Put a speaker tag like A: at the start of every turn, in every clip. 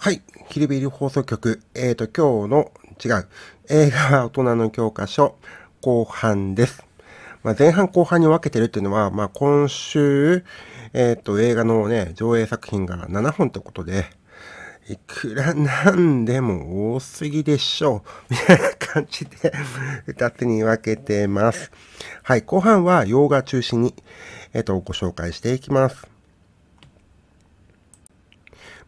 A: はい。キルビリ放送局。えっ、ー、と、今日の、違う。映画は大人の教科書、後半です。まあ、前半後半に分けてるっていうのは、まあ、今週、えっ、ー、と、映画のね、上映作品が7本ってことで、いくらなんでも多すぎでしょう。みたいな感じで、二つに分けてます。はい。後半は、洋画中心に、えっ、ー、と、ご紹介していきます。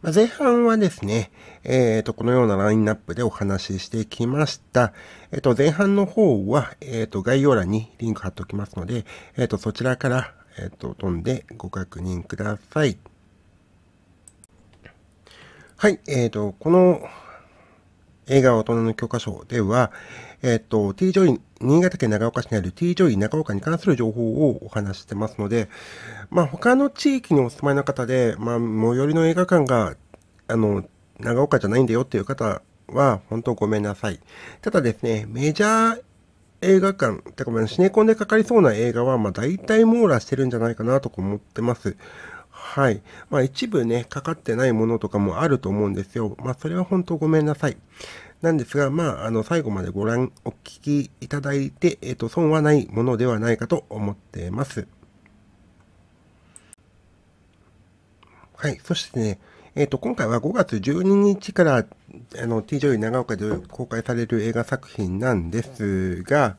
A: まあ、前半はですね、えっ、ー、と、このようなラインナップでお話ししてきました。えっ、ー、と、前半の方は、えっ、ー、と、概要欄にリンク貼っておきますので、えっ、と、そちらから、えっ、と、飛んでご確認ください。はい、えっ、と、この映画大人の教科書では、えっ、ー、と、t ジョ新潟県長岡市にある t ジョイ長岡に関する情報をお話してますので、まあ、他の地域にお住まいの方で、まあ、最寄りの映画館が、あの、長岡じゃないんだよっていう方は、本当ごめんなさい。ただですね、メジャー映画館、てか、シネコンでかかりそうな映画は、まあ、大体網羅してるんじゃないかなと思ってます。はい。まあ、一部ね、かかってないものとかもあると思うんですよ。まあ、それは本当ごめんなさい。なんですが、まあ、あの、最後までご覧、お聞きいただいて、えっ、ー、と、損はないものではないかと思ってます。はい。そしてね、えっ、ー、と、今回は5月12日から、あの、T 女優長岡で公開される映画作品なんですが、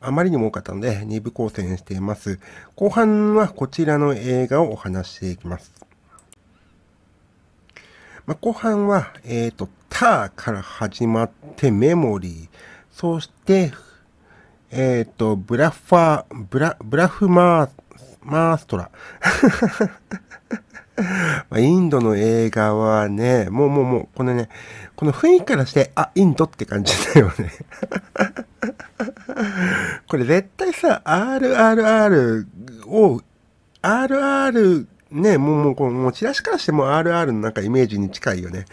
A: あまりにも多かったので、2部構成しています。後半はこちらの映画をお話していきます。まあ、後半は、えっ、ー、と、ーから始まってメモリー、そして、えっ、ー、と、ブラファー、ブラ、ブラフマー、マーストラ。インドの映画はね、もうもうもう、このね、この雰囲気からして、あ、インドって感じだよね これ絶対さ、RRR を、RR ね、もう、もう、この、もうチラシからしても RR のなんかイメージに近いよね。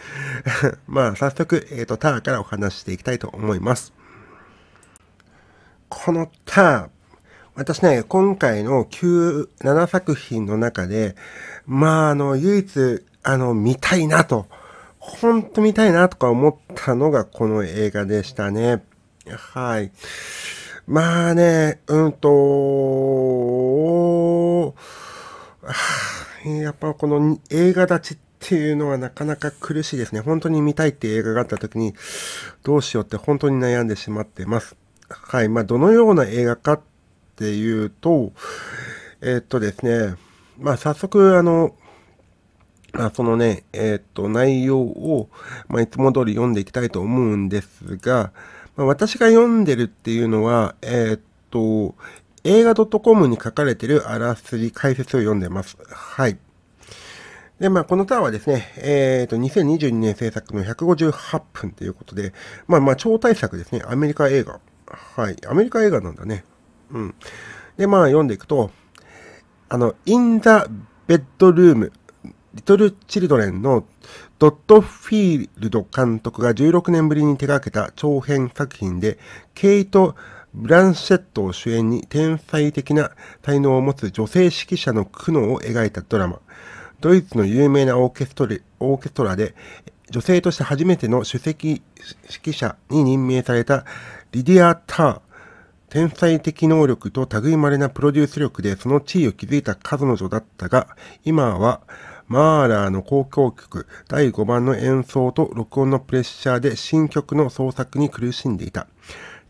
A: まあ、早速、えっ、ー、と、ターからお話していきたいと思います。このター、私ね、今回の9、7作品の中で、まあ、あの、唯一、あの、見たいなと、ほんと見たいなとか思ったのがこの映画でしたね。はい。まあね、うんと、はあやっぱこの映画立ちっていうのはなかなか苦しいですね。本当に見たいっていう映画があった時にどうしようって本当に悩んでしまってます。はい。まあ、どのような映画かっていうと、えー、っとですね、まあ、早速、あの、まあ、そのね、えー、っと、内容を、まあ、いつも通り読んでいきたいと思うんですが、まあ、私が読んでるっていうのは、えー、っと、映画 .com に書かれているあらすじ解説を読んでます。はい。で、まあ、このターはですね、えっ、ー、と、2022年制作の158分ということで、まあまあ、超大作ですね。アメリカ映画。はい。アメリカ映画なんだね。うん。で、まあ、読んでいくと、あの、In the Bedroom リトル・チルドレンのドット・フィールド監督が16年ぶりに手掛けた長編作品で、ケイト・ブランシェットを主演に天才的な才能を持つ女性指揮者の苦悩を描いたドラマ。ドイツの有名なオーケストオーケストラで、女性として初めての首席指揮者に任命されたリディア・ター。天才的能力と類まれなプロデュース力でその地位を築いた彼女だったが、今はマーラーの交響曲第5番の演奏と録音のプレッシャーで新曲の創作に苦しんでいた。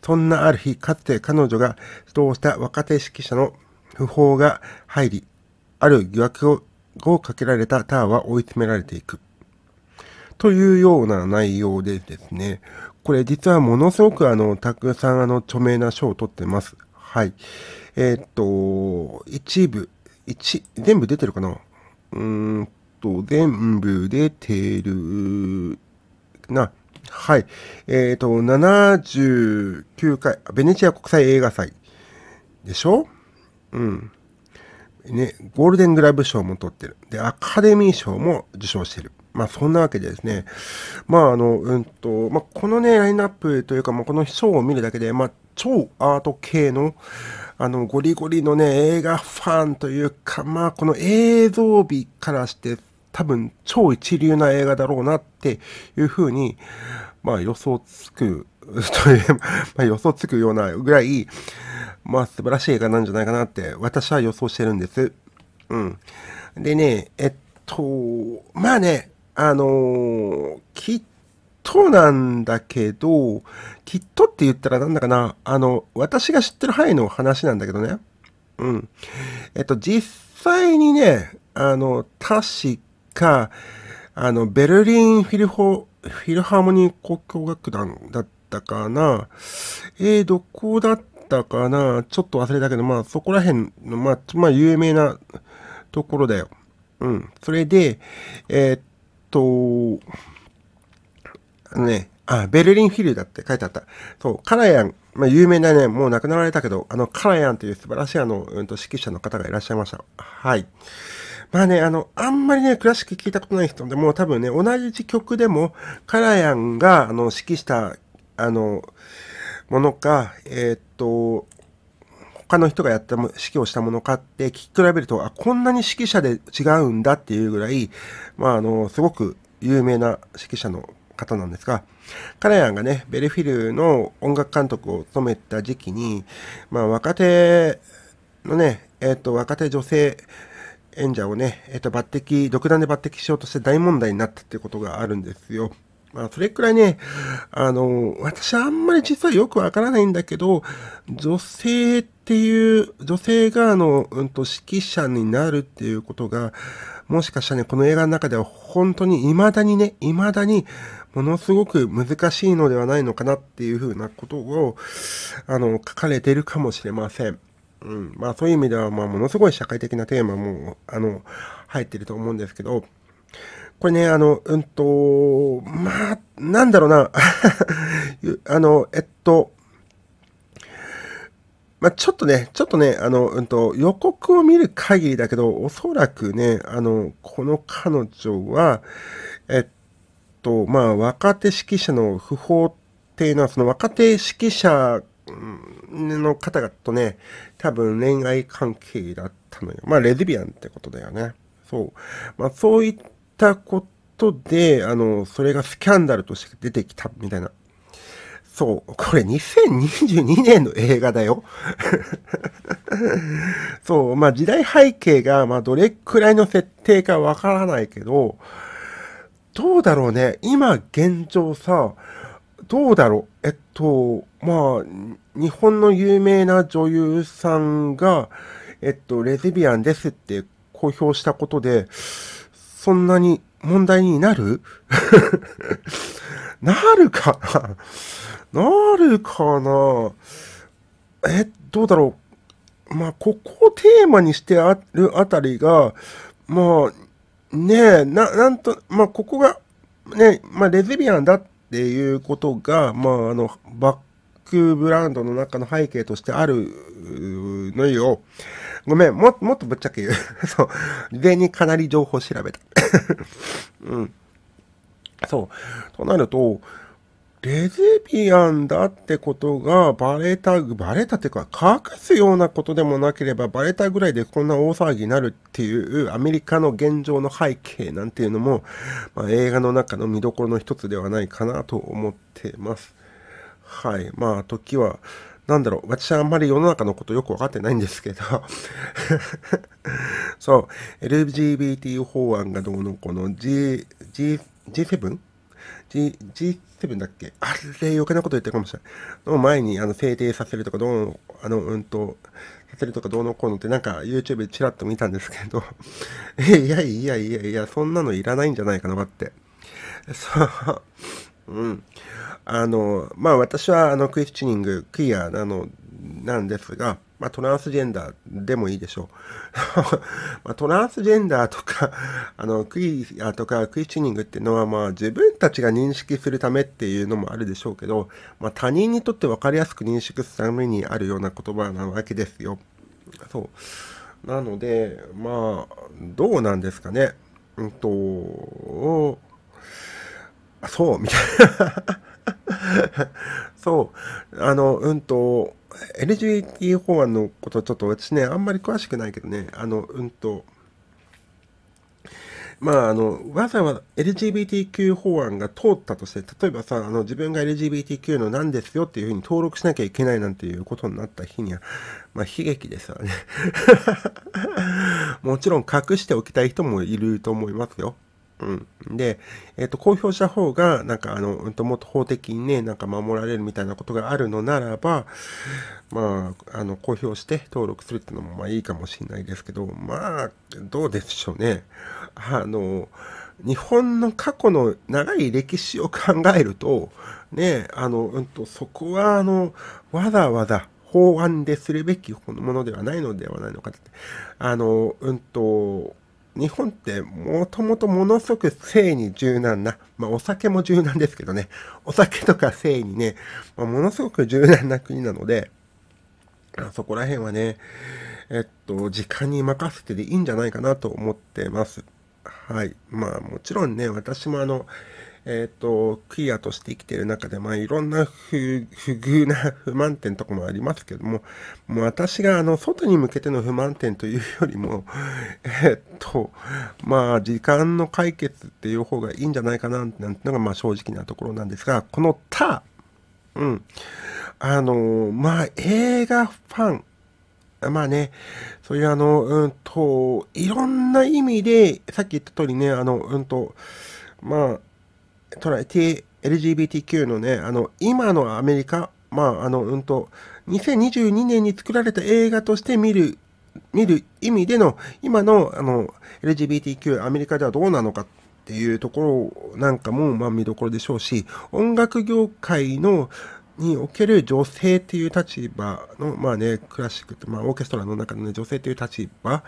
A: そんなある日、かつて彼女が指導した若手指揮者の訃報が入り、ある疑惑をかけられたターは追い詰められていく。というような内容でですね、これ実はものすごくあの、たくさんあの、著名な賞を取ってます。はい。えー、っと、一部、一、全部出てるかなうーんと、全部出てるな。はい。えっ、ー、と、79回、ベネチア国際映画祭でしょうん。ね、ゴールデングラブ賞も取ってる。で、アカデミー賞も受賞してる。まあ、そんなわけでですね。まあ、あの、うんと、まあ、このね、ラインナップというか、まあ、この賞を見るだけで、まあ、超アート系の、あの、ゴリゴリのね、映画ファンというか、まあ、この映像美からして、多分超一流な映画だろうなっていうふうに、まあ予想つく、という、まあ予想つくようなぐらい、まあ素晴らしい映画なんじゃないかなって私は予想してるんです。うん。でね、えっと、まあね、あのー、きっとなんだけど、きっとって言ったらなんだかな、あの、私が知ってる範囲の話なんだけどね。うん。えっと、実際にね、あの、確か、あの、ベルリンフィルホ、フィルハーモニー交響楽団だったかな。えー、どこだったかな。ちょっと忘れたけど、まあ、そこら辺の、まあ、まあ、有名なところだよ。うん。それで、えー、っと、あのね、あ、ベルリンフィルだって書いてあった。そう、カラヤン、まあ、有名なね、もう亡くなられたけど、あの、カラヤンという素晴らしいあの、うんと、指揮者の方がいらっしゃいました。はい。まあね、あの、あんまりね、クラシック聞いたことない人でも多分ね、同じ曲でも、カラヤンが、あの、指揮した、あの、ものか、えー、っと、他の人がやったも、指揮をしたものかって聞き比べると、あ、こんなに指揮者で違うんだっていうぐらい、まあ、あの、すごく有名な指揮者の方なんですが、カラヤンがね、ベルフィルの音楽監督を務めた時期に、まあ、若手のね、えっ、と、若手女性演者をね、えっ、ー、と、抜擢、独断で抜擢しようとして大問題になったっていうことがあるんですよ。まあ、それくらいね、あの、私はあんまり実はよくわからないんだけど、女性っていう、女性があの、うんと、指揮者になるっていうことが、もしかしたらね、この映画の中では本当に未だにね、未だにものすごく難しいのではないのかなっていうふうなことを、あの、書かれているかもしれません。うんまあ、そういう意味では、まあ、ものすごい社会的なテーマもあの入ってると思うんですけど、これね、あの、うんと、まあ、なんだろうな、あの、えっと、まあ、ちょっとね、ちょっとね、あの、うんと、予告を見る限りだけど、おそらくね、あの、この彼女は、えっと、まあ、若手指揮者の不法っていうのは、その若手指揮者の方がとね、多分恋愛関係だったのよ。まあ、レズビアンってことだよね。そう。まあ、そういったことで、あの、それがスキャンダルとして出てきたみたいな。そう。これ2022年の映画だよ。そう。まあ、時代背景が、まあ、どれくらいの設定かわからないけど、どうだろうね。今現状さ、どうだろう。えっと、まあ、日本の有名な女優さんが、えっと、レズビアンですって公表したことで、そんなに問題になる なるかななるかなえ、どうだろうまあ、ここをテーマにしてあるあたりが、まあ、ねえ、な、なんと、まあ、ここが、ね、まあ、レズビアンだっていうことが、まあ、あの、バックブランドの中の背景としてあるのよ。ごめん、も、もっとぶっちゃけ言う。そう。事前にかなり情報調べた。うん。そう。となると、レズビアンだってことがバレた、バレたっていうか、隠すようなことでもなければバレたぐらいでこんな大騒ぎになるっていうアメリカの現状の背景なんていうのも、まあ、映画の中の見どころの一つではないかなと思ってます。はい。まあ、時は、なんだろう。私はあんまり世の中のことよくわかってないんですけど そう。LGBT 法案がどうのこの G、G、G7? G、G7 だっけあれ、余計なこと言ってるかもしれない。の前に、あの、制定させるとか、どうの、あの、うんと、させるとかどうのこうのってなんか YouTube でチラッと見たんですけど いやいやいやいや、そんなのいらないんじゃないかなって。そううん。あの、まあ私はあのクイスチニング、クイアなの、なんですが、まあ、トランスジェンダーでもいいでしょう。まあ、トランスジェンダーとか、あの、クイアとかクイチニングっていうのは、まあ、自分たちが認識するためっていうのもあるでしょうけど、まあ、他人にとって分かりやすく認識するためにあるような言葉なわけですよ。そう。なので、まあ、どうなんですかね。うんと、そうみたいな そう。あの、うんと、LGBT 法案のことちょっと私ね、あんまり詳しくないけどね、あの、うんと、まあ、あの、わざわざ LGBTQ 法案が通ったとして、例えばさ、あの、自分が LGBTQ のなんですよっていうふうに登録しなきゃいけないなんていうことになった日には、まあ、悲劇でさ、ね もちろん隠しておきたい人もいると思いますよ。うん。で、えっ、と、公表した方が、なんか、あの、うんと、もっと法的にね、なんか守られるみたいなことがあるのならば、まあ、あの、公表して登録するっていうのも、まあいいかもしれないですけど、まあ、どうでしょうね。あの、日本の過去の長い歴史を考えると、ね、あの、うんと、そこは、あの、わざわざ、法案でするべきものではないのではないのかって。あの、うんと、日本ってもともとものすごく性に柔軟な、まあお酒も柔軟ですけどね、お酒とか性にね、まあ、ものすごく柔軟な国なので、そこら辺はね、えっと、時間に任せてでいいんじゃないかなと思ってます。はい。まあもちろんね、私もあの、えっ、と、クリアとして生きている中で、まあ、いろんな不遇な不満点とかもありますけども、もう私が、あの、外に向けての不満点というよりも、えっ、と、まあ、時間の解決っていう方がいいんじゃないかな、なんてのが、まあ、正直なところなんですが、この他、うん。あの、まあ、映画ファン、まあね、そういうあの、うんと、いろんな意味で、さっき言った通りね、あの、うんと、まあ、ライ t LGBTQ のね、あの、今のアメリカ、まあ、あの、うんと、2022年に作られた映画として見る、見る意味での、今の、あの、LGBTQ アメリカではどうなのかっていうところなんかも、まあ、見どころでしょうし、音楽業界の、における女性っていう立場の、まあね、クラシックって、まあ、オーケストラの中のね、女性っていう立場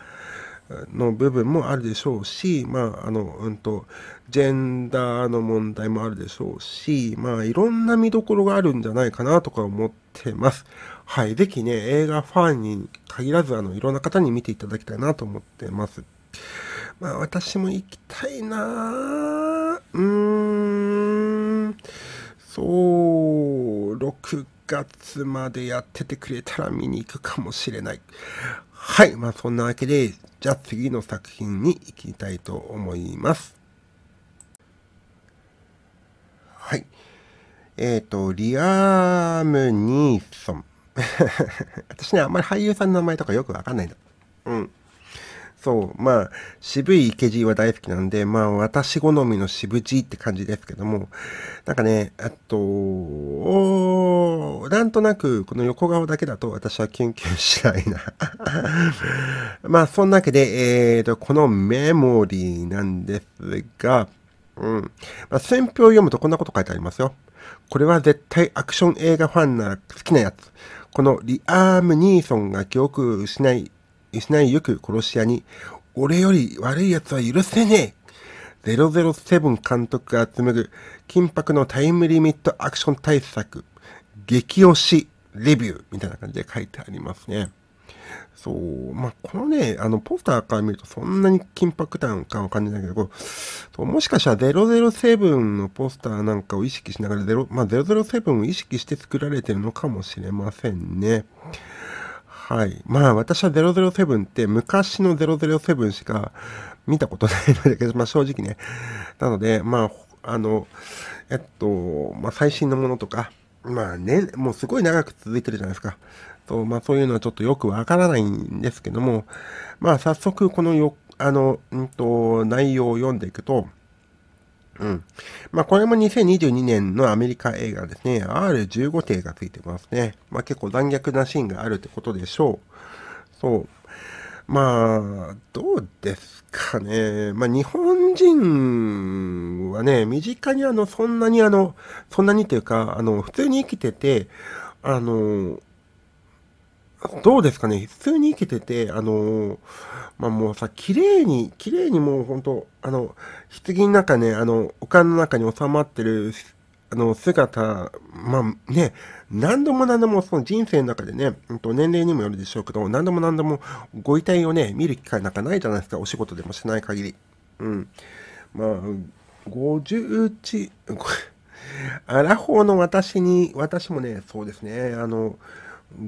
A: の部分もあるでしょうし、まあ、あの、うんと、ジェンダーの問題もあるでしょうし、まあ、いろんな見どころがあるんじゃないかなとか思ってます。はい。ぜひね、映画ファンに限らず、あの、いろんな方に見ていただきたいなと思ってます。まあ、私も行きたいなうーん。そう、6月までやっててくれたら見に行くかもしれない。はい。まあ、そんなわけで、じゃあ次の作品に行きたいと思います。はい。えっ、ー、と、リアーム・ニーソン。私ね、あんまり俳優さんの名前とかよくわかんないんだ。うん。そう、まあ、渋い池尻は大好きなんで、まあ、私好みの渋地って感じですけども、なんかね、あと、なんとなく、この横顔だけだと私はキュンキュンしないな まあ、そんなわけで、えーと、このメモリーなんですが、うん。まあ、選評を読むとこんなこと書いてありますよ。これは絶対アクション映画ファンなら好きなやつ。このリアーム・ニーソンが記憶しない失いゆく殺し屋に、俺より悪い奴は許せねえ !007 監督が紡ぐ緊迫のタイムリミットアクション対策、激推しレビューみたいな感じで書いてありますね。そう、まあ、このね、あの、ポスターから見るとそんなに緊迫感を感じないけど、こうもしかしたら007のポスターなんかを意識しながら、まあ、007を意識して作られてるのかもしれませんね。はい。まあ私は007って昔の007しか見たことないのだけど、まあ正直ね。なので、まあ、あの、えっと、まあ最新のものとか、まあね、もうすごい長く続いてるじゃないですか。そう、まあそういうのはちょっとよくわからないんですけども、まあ早速このよ、あの、うんと、内容を読んでいくと、うん。まあ、これも2022年のアメリカ映画ですね。R15 艇がついてますね。まあ、結構残虐なシーンがあるってことでしょう。そう。まあ、どうですかね。まあ、日本人はね、身近にあの、そんなにあの、そんなにというか、あの、普通に生きてて、あの、どうですかね、普通に生きてて、あのー、まあ、もうさ、綺麗に、綺麗にもう本当あの、棺の中ね、あの、丘の中に収まってる、あの、姿、まあ、ね、何度も何度も、その人生の中でね、うんと、年齢にもよるでしょうけど、何度も何度もご遺体をね、見る機会なんかないじゃないですか、お仕事でもしない限り。うん。まあ、五十ち、アラフォーの私に、私もね、そうですね、あの、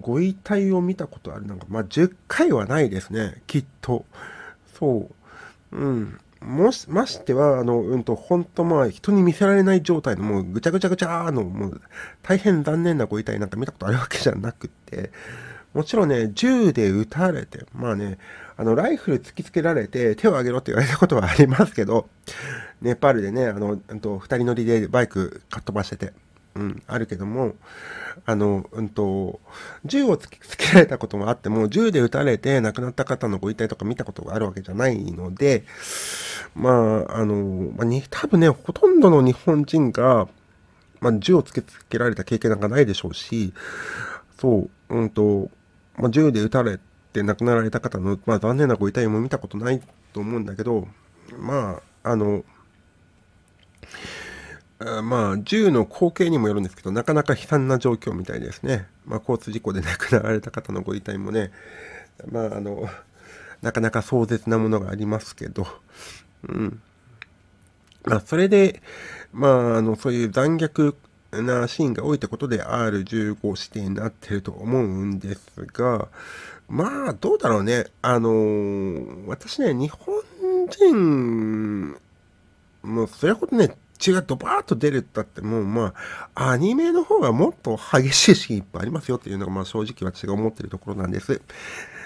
A: ご遺体を見たことあるなんか、まあ、10回はないですね、きっと。そう。うん。もし、ましては、あの、うんと、ほんとまあ、人に見せられない状態の、もう、ぐちゃぐちゃぐちゃの、もう、大変残念なご遺体なんか見たことあるわけじゃなくて、もちろんね、銃で撃たれて、まあね、あの、ライフル突きつけられて、手を挙げろって言われたことはありますけど、ネパールでね、あの、うんと、二人乗りでバイクかっ飛ばしてて、うん、あるけども、あの、うんと、銃を突きつけられたこともあっても、銃で撃たれて亡くなった方のご遺体とか見たことがあるわけじゃないので、まあ、あの、まあ、に多分ね、ほとんどの日本人が、まあ、銃を突きつけられた経験なんかないでしょうし、そう、うんと、まあ、銃で撃たれて亡くなられた方の、まあ、残念なご遺体も見たことないと思うんだけど、まあ、あの、まあ、銃の口径にもよるんですけど、なかなか悲惨な状況みたいですね。まあ、交通事故で亡くなられた方のご遺体もね、まあ、あの、なかなか壮絶なものがありますけど、うん。まあ、それで、まあ、あの、そういう残虐なシーンが多いってことで R15 指定になってると思うんですが、まあ、どうだろうね。あのー、私ね、日本人、もう、それほどね、血がドバーッと出るったってもうまあ、アニメの方がもっと激しいシーンいっぱいありますよっていうのがまあ正直私が思ってるところなんです。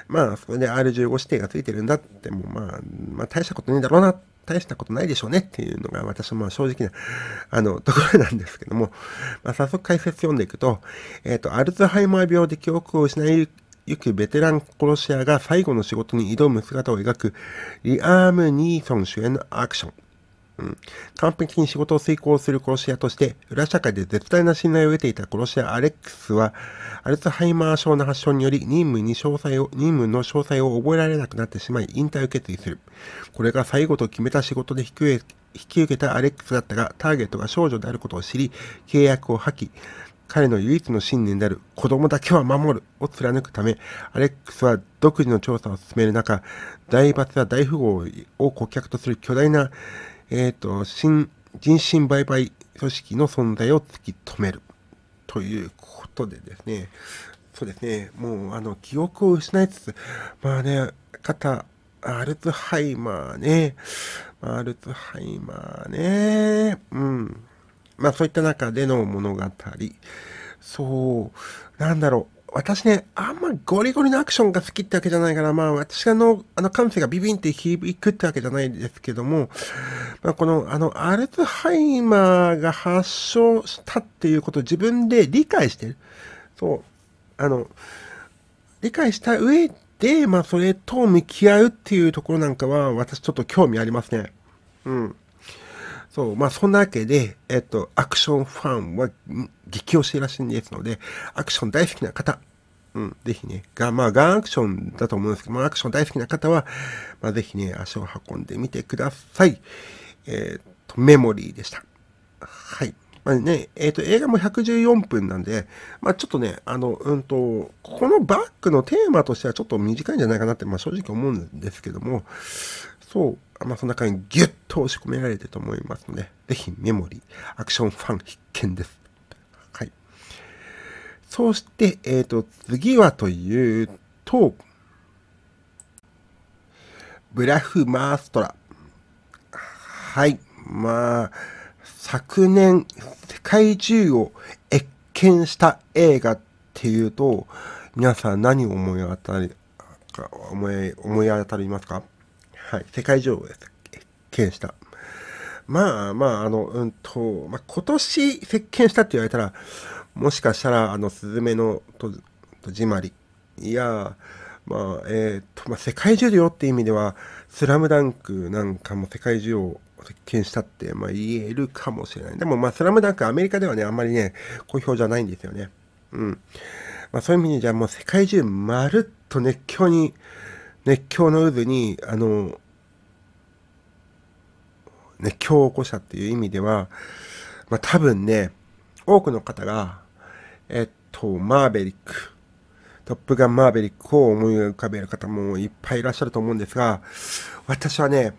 A: まあ、それで R15 指定がついてるんだって、もうまあ、まあ大したことないだろうな、大したことないでしょうねっていうのが私もまあ正直な、あの、ところなんですけども、まあ早速解説読んでいくと、えっ、ー、と、アルツハイマー病で記憶を失いゆくベテラン殺し屋が最後の仕事に挑む姿を描く、リアーム・ニーソン主演のアクション。うん、完璧に仕事を遂行する殺し屋として、裏社会で絶大な信頼を得ていた殺し屋アレックスは、アルツハイマー症の発症により任務に詳細を、任務の詳細を覚えられなくなってしまい、引退を決意する。これが最後と決めた仕事で引き受け引き受けたアレックスだったが、ターゲットが少女であることを知り、契約を破棄。彼の唯一の信念である子供だけは守るを貫くため、アレックスは独自の調査を進める中、大罰や大富豪を顧客とする巨大なえっ、ー、と、新、人身売買組織の存在を突き止める。ということでですね、そうですね、もう、あの、記憶を失いつつ、まあね、肩、アルツハイマーね、アルツハイマーね、うん。まあそういった中での物語。そう、なんだろう。私ね、あんまゴリゴリのアクションが好きってわけじゃないから、まあ私がの、あの感性がビビンって響くってわけじゃないですけども、まあこの、あの、アルツハイマーが発症したっていうことを自分で理解してる。そう。あの、理解した上で、まあそれと向き合うっていうところなんかは、私ちょっと興味ありますね。うん。そう、まあ、そんなわけで、えっと、アクションファンは激推しらしいんですので、アクション大好きな方、うん、ぜひね、が、まあ、ガンアクションだと思うんですけど、まあ、アクション大好きな方は、まあ、ぜひね、足を運んでみてください。えっ、と、メモリーでした。はい。まあね、えっ、と、映画も114分なんで、まあ、ちょっとね、あの、うんと、このバックのテーマとしてはちょっと短いんじゃないかなって、まあ、正直思うんですけども、そう、まあ、その中にギュッと押し込められてると思いますので、ぜひメモリー、アクションファン必見です。はい。そして、えっ、ー、と、次はというと、ブラフマーストラ。はい。まあ、昨年、世界中を越見した映画っていうと、皆さん何を思い当たり、思い、思い当たりますかはい、世界女王です。剣した。まあまあ、あの、うんと、まあ、今年、石鹸したって言われたら、もしかしたら、あの、スズメのと、とじまりいや、まあ、えっ、ー、と、まあ、世界中よって意味では、スラムダンクなんかも世界中を石鹸したって、まあ、言えるかもしれない。でも、まあ、スラムダンクアメリカではね、あんまりね、好評じゃないんですよね。うん。まあ、そういう意味で、じゃあもう世界中まるっと熱狂に熱狂の渦に、あの、熱狂を起こしたっていう意味では、まあ、多分ね、多くの方が、えっと、マーベリック、トップガンマーベリックを思い浮かべる方もいっぱいいらっしゃると思うんですが、私はね、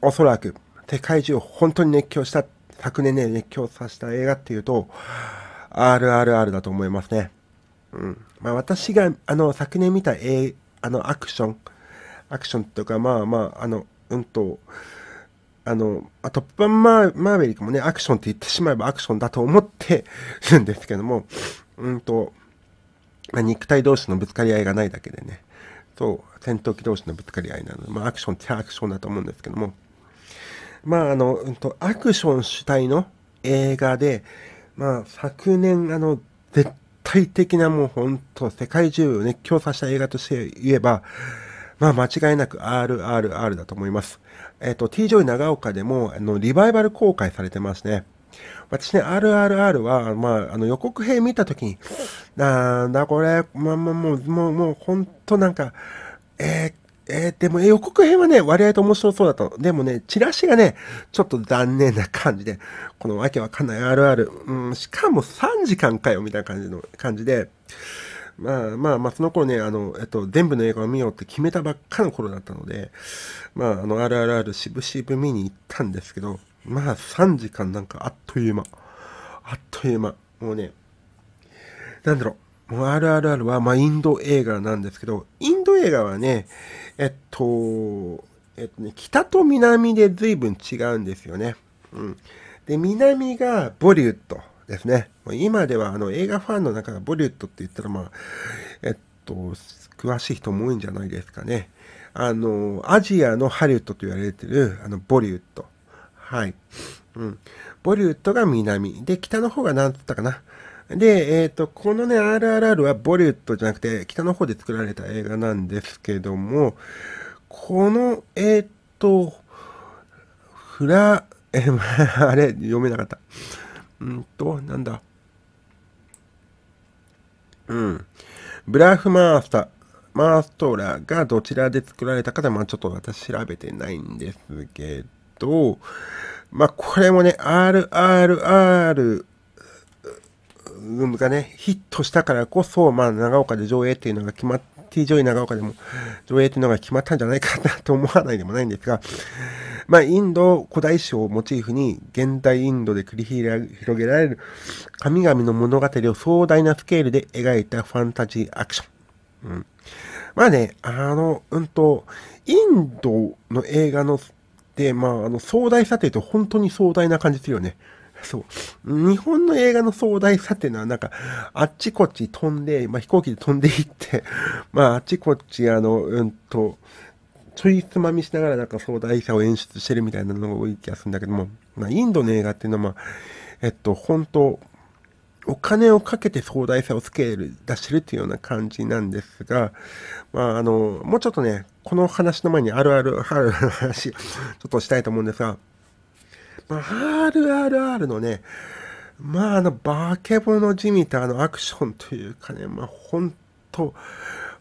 A: おそらく、世界中を本当に熱狂した、昨年ね、熱狂させた映画っていうと、RRR だと思いますね。うん。まあ私が、あの、昨年見た、えあの、アクション、アクションとか、まあまあ、あの、うんと、あの、あトップバンマーマーベリックもね、アクションって言ってしまえばアクションだと思ってるんですけども、うんと、まあ、肉体同士のぶつかり合いがないだけでね、そう、戦闘機同士のぶつかり合いなので、まあ、アクションってアクションだと思うんですけども、まあ、あの、うんと、アクション主体の映画で、まあ、昨年、あの、絶対的なもうほんと世界中を熱狂させた映画として言えば、まあ、間違いなく RRR だと思います。えっ、ー、と、t j 長岡でも、あの、リバイバル公開されてますね。私ね、RRR は、まあ、あの、予告編見たときに、なんだこれ、まあまあ、もう、もう、もう、ほんとなんか、えーえー、でも、予告編はね、割合と面白そうだったの。でもね、チラシがね、ちょっと残念な感じで、このわけわかんない RR、うん、しかも3時間かよ、みたいな感じの、感じで、まあまあ、まあ、その頃ね、あの、えっと、全部の映画を見ようって決めたばっかの頃だったので、まあ、あの、RRR 渋々見に行ったんですけど、まあ、3時間なんかあっという間。あっという間。もうね、なんだろう。もう RRR は、まあ、インド映画なんですけど、インド映画はね、えっと、えっとね、北と南で随分違うんですよね。うん。で、南がボリウッド。ですね。今ではあの映画ファンの中、ボリュットって言ったら、まあ、えっと、詳しい人も多いんじゃないですかね。あの、アジアのハリウッドと言われてる、あの、ボリウッド。はい。うん。ボリウッドが南。で、北の方が何つったかな。で、えっ、ー、と、このね、RRR はボリウッドじゃなくて、北の方で作られた映画なんですけども、この、えっ、ー、と、フラ、え、あれ、読めなかった。うんと、なんだ。うん。ブラフマースター、マーストーラーがどちらで作られたかで、まあちょっと私調べてないんですけど、まあこれもね、RRR がね、ヒットしたからこそ、まあ長岡で上映っていうのが決まって、T 上長岡でも上映っていうのが決まったんじゃないかなと思わないでもないんですが、まあ、インド古代史をモチーフに、現代インドで繰り広げられる神々の物語を壮大なスケールで描いたファンタジーアクション。うん。まあね、あの、うんと、インドの映画の、で、まあ、あの、壮大さというと本当に壮大な感じするよね。そう。日本の映画の壮大さっていうのは、なんか、あっちこっち飛んで、まあ、飛行機で飛んでいって、まあ、あっちこっち、あの、うんと、ちょいつまみしながらなんか壮大さを演出してるみたいなのが多い気がするんだけども、まあ、インドの映画っていうのは、まあ、えっと、本当お金をかけて壮大さをつける、出してるっていうような感じなんですが、まあ、あの、もうちょっとね、この話の前にあるある、ある話、ちょっとしたいと思うんですが、まあ、RRR のね、まあ、あの、化け物じみたあのアクションというかね、まあ、本当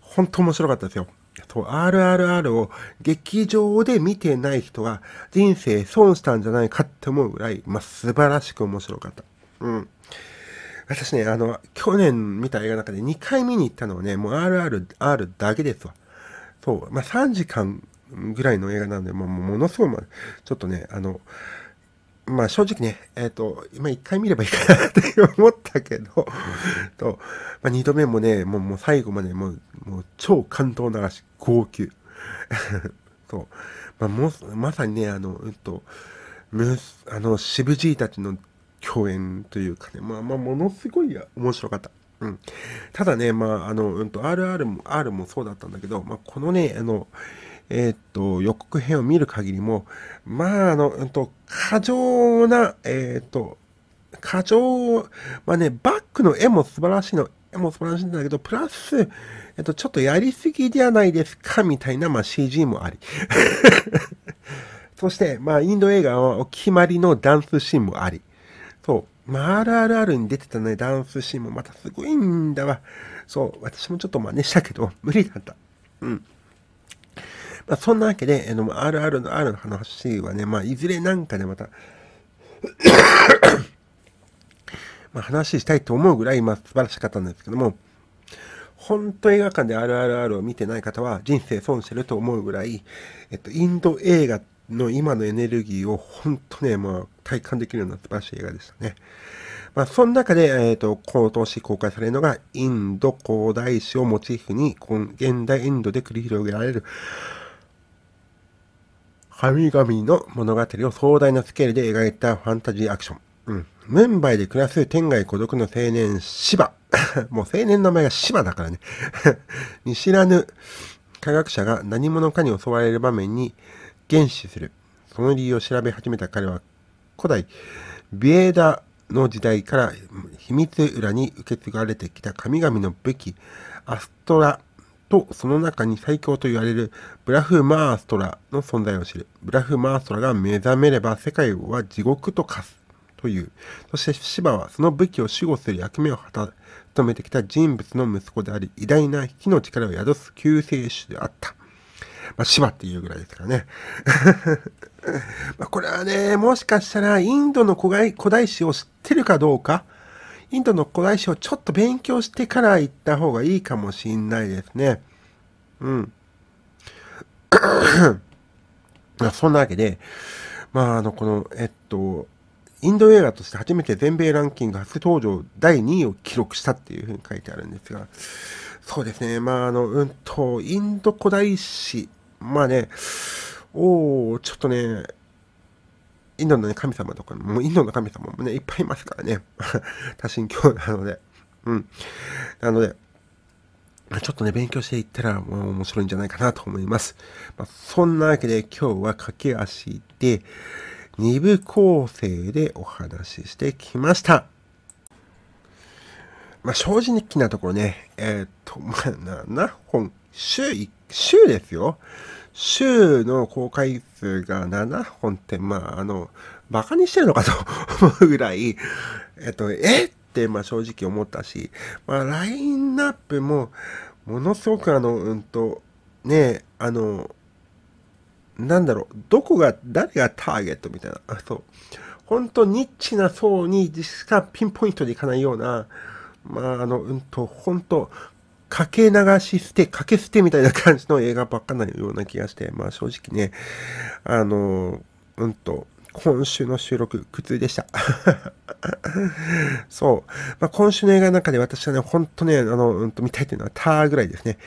A: 本当面白かったですよ。そ RRR を劇場で見てない人は人生損したんじゃないかって思うぐらい、まあ、素晴らしく面白かった。うん。私ね、あの、去年見た映画の中で2回見に行ったのはね、もう RRR だけですわ。そう。まあ、3時間ぐらいの映画なんで、もうものすごい、ちょっとね、あの、まあ正直ね、えっ、ー、と、今一回見ればいいかなって思ったけど、と、まあ二度目もね、もうもう最後までもう、もう超感動流し、号泣。そ う。まあもう、まさにね、あの、えっと、むあの、渋じいたちの共演というかね、まあまあものすごい面白かった。うん。ただね、まああの、うんと、RR も、R もそうだったんだけど、まあこのね、あの、えー、っと、予告編を見る限りも、まあ、あの、うんと、過剰な、えー、っと、過剰、まあね、バックの絵も素晴らしいの、絵も素晴らしいんだけど、プラス、えっと、ちょっとやりすぎではないですか、みたいな、まあ、CG もあり。そして、まあ、インド映画はお決まりのダンスシーンもあり。そう。まあ、RRR に出てたね、ダンスシーンもまたすごいんだわ。そう。私もちょっと真似したけど、無理だった。うん。まあ、そんなわけで、あの RR の R の話はね、まあ、いずれなんかでまた まあ、話したいと思うぐらい、まあ、素晴らしかったんですけども、本当映画館で RRR を見てない方は人生損してると思うぐらい、えっと、インド映画の今のエネルギーを本当ね、まあ、体感できるような素晴らしい映画でしたね。まあ、その中で、えっ、ー、と、今年公開されるのが、インド古代史をモチーフに、現代インドで繰り広げられる神々の物語を壮大なスケールで描いたファンタジーアクション。うん。メンバイで暮らす天涯孤独の青年、芝。もう青年の名前が芝だからね。見知らぬ科学者が何者かに襲われる場面に原始する。その理由を調べ始めた彼は、古代、ビエーダの時代から秘密裏に受け継がれてきた神々の武器、アストラとその中に最強と言われるブラフ・マーストラの存在を知るブラフ・マーストラが目覚めれば世界は地獄と化すというそして芝はその武器を守護する役目を果た務めてきた人物の息子であり偉大な火の力を宿す救世主であったまあ、芝っていうぐらいですからね まこれはね、もしかしたらインドの古代古代史を知ってるかどうかインドの古代史をちょっと勉強してから行った方がいいかもしんないですね。うん。そんなわけで、まあ、あの、この、えっと、インド映画として初めて全米ランキング初登場第2位を記録したっていうふうに書いてあるんですが、そうですね、まあ、あの、うんと、インド古代史、まあね、おー、ちょっとね、インドの、ね、神様とか、もうインドの神様もね、いっぱいいますからね。多神教なので。うん。なので、ちょっとね、勉強していったらもう面白いんじゃないかなと思います。まあ、そんなわけで今日は駆け足で、2部構成でお話ししてきました。まあ、正直なところね、えっ、ー、と、まあ、7本、週1、週ですよ。週の公開数が7本って、まあ、あの、馬鹿にしてるのかと思うぐらい、えっと、えって、まあ、正直思ったし、まあ、ラインナップも、ものすごくあの、うんと、ねあの、なんだろう、どこが、誰がターゲットみたいな、あ、そう。本当ニッチな層にしかピンポイントでいかないような、まあ、あの、うんと、本当かけ流し捨て、かけ捨てみたいな感じの映画ばっかなような気がして、まあ正直ね、あの、うんと、今週の収録、苦痛でした そう。まあ、今週の映画の中で私はね、ほんとね、あの、うんと見たいというのはターぐらいですね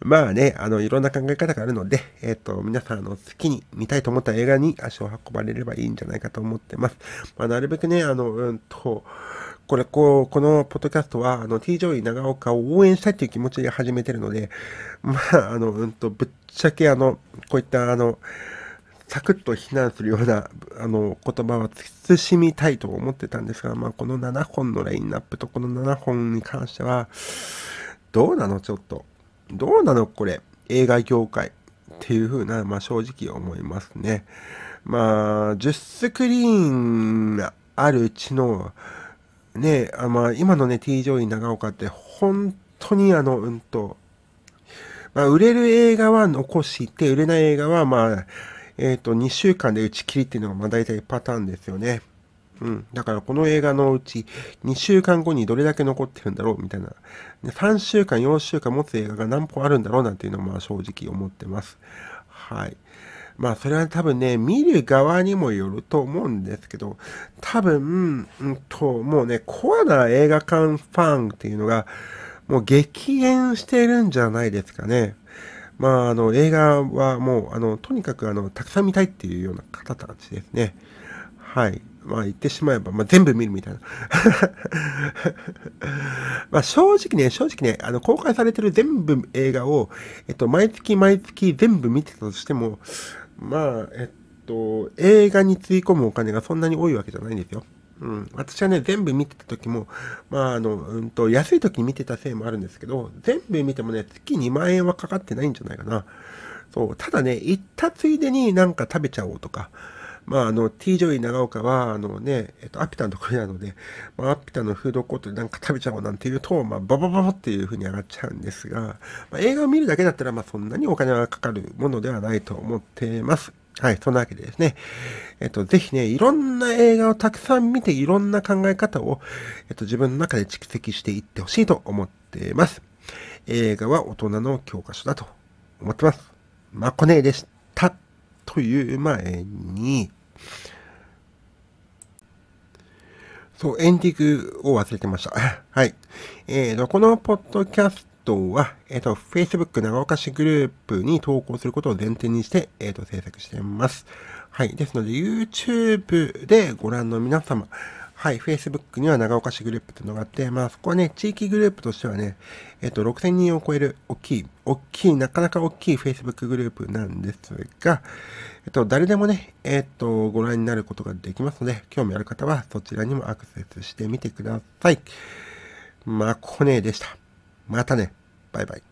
A: まあね、あの、いろんな考え方があるので、えっ、ー、と、皆さん、あの、好きに見たいと思った映画に足を運ばれればいいんじゃないかと思ってます。まあ、なるべくね、あの、うんと、これ、こう、このポッドキャストは、あの、t j 長岡を応援したいという気持ちで始めてるので、まあ、あの、うんと、ぶっちゃけ、あの、こういった、あの、サクッと非難するようなあの言葉は慎みたいと思ってたんですが、まあ、この7本のラインナップとこの7本に関しては、どうなのちょっと。どうなのこれ。映画業界。っていう風な、まあ、正直思いますね。まあ、10スクリーンあるうちの、ねあまあ、今のね、T 上位長岡って、本当にあの、うんと、まあ、売れる映画は残して、売れない映画は、まあ、えっ、ー、と、2週間で打ち切りっていうのが、まあ、大体パターンですよね。うん。だからこの映画のうち2週間後にどれだけ残ってるんだろうみたいな。3週間、4週間持つ映画が何本あるんだろうなんていうのも正直思ってます。はい。まあそれは多分ね、見る側にもよると思うんですけど、多分、うんと、もうね、コアな映画館ファンっていうのが、もう激減してるんじゃないですかね。まあ、あの、映画はもう、あの、とにかく、あの、たくさん見たいっていうような方たちですね。はい。まあ言ってしまえば、まあ全部見るみたいな まあ正直ね、正直ね、あの公開されてる全部映画を、えっと、毎月毎月全部見てたとしても、まあ、えっと、映画につい込むお金がそんなに多いわけじゃないんですよ。うん。私はね、全部見てた時も、まあ、あの、うんと、安い時に見てたせいもあるんですけど、全部見てもね、月2万円はかかってないんじゃないかな。そう。ただね、行ったついでになんか食べちゃおうとか、まあ、あの、T ジョイ長岡は、あのね、えっと、アピタの国なので、まあ、アピタのフードコートでなんか食べちゃおうなんていうと、まあ、ババババっていう風に上がっちゃうんですが、まあ、映画を見るだけだったら、まあ、そんなにお金がかかるものではないと思っています。はい、そんなわけでですね。えっと、ぜひね、いろんな映画をたくさん見て、いろんな考え方を、えっと、自分の中で蓄積していってほしいと思っています。映画は大人の教科書だと思ってます。まこねえでした。という前に、そう、エンディングを忘れてました。はい。えーと、このポッドキャストは、えっ、ー、と、Facebook 長岡市グループに投稿することを前提にして、えっ、ー、と、制作しています。はい。ですので、YouTube でご覧の皆様、はい、Facebook には長岡市グループというのがあって、まあそこはね、地域グループとしてはね、えっ、と、6000人を超える大きい、大きい、なかなか大きい Facebook グループなんですが、えっ、と、誰でもね、えっ、と、ご覧になることができますので、興味ある方はそちらにもアクセスしてみてください。まあ、こねでした。またね。バイバイ。